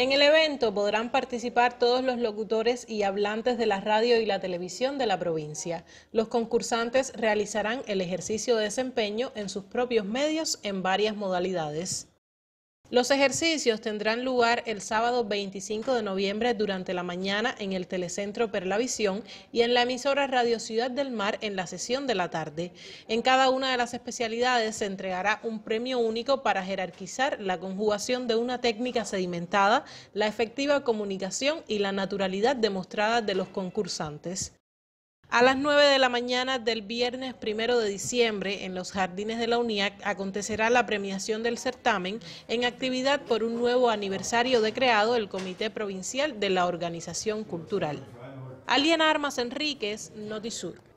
En el evento podrán participar todos los locutores y hablantes de la radio y la televisión de la provincia. Los concursantes realizarán el ejercicio de desempeño en sus propios medios en varias modalidades. Los ejercicios tendrán lugar el sábado 25 de noviembre durante la mañana en el Telecentro Perla Visión y en la emisora Radio Ciudad del Mar en la sesión de la tarde. En cada una de las especialidades se entregará un premio único para jerarquizar la conjugación de una técnica sedimentada, la efectiva comunicación y la naturalidad demostrada de los concursantes. A las 9 de la mañana del viernes 1 de diciembre, en los jardines de la UNIAC, acontecerá la premiación del certamen en actividad por un nuevo aniversario de creado el Comité Provincial de la Organización Cultural. Alien Armas Enríquez, Notisur.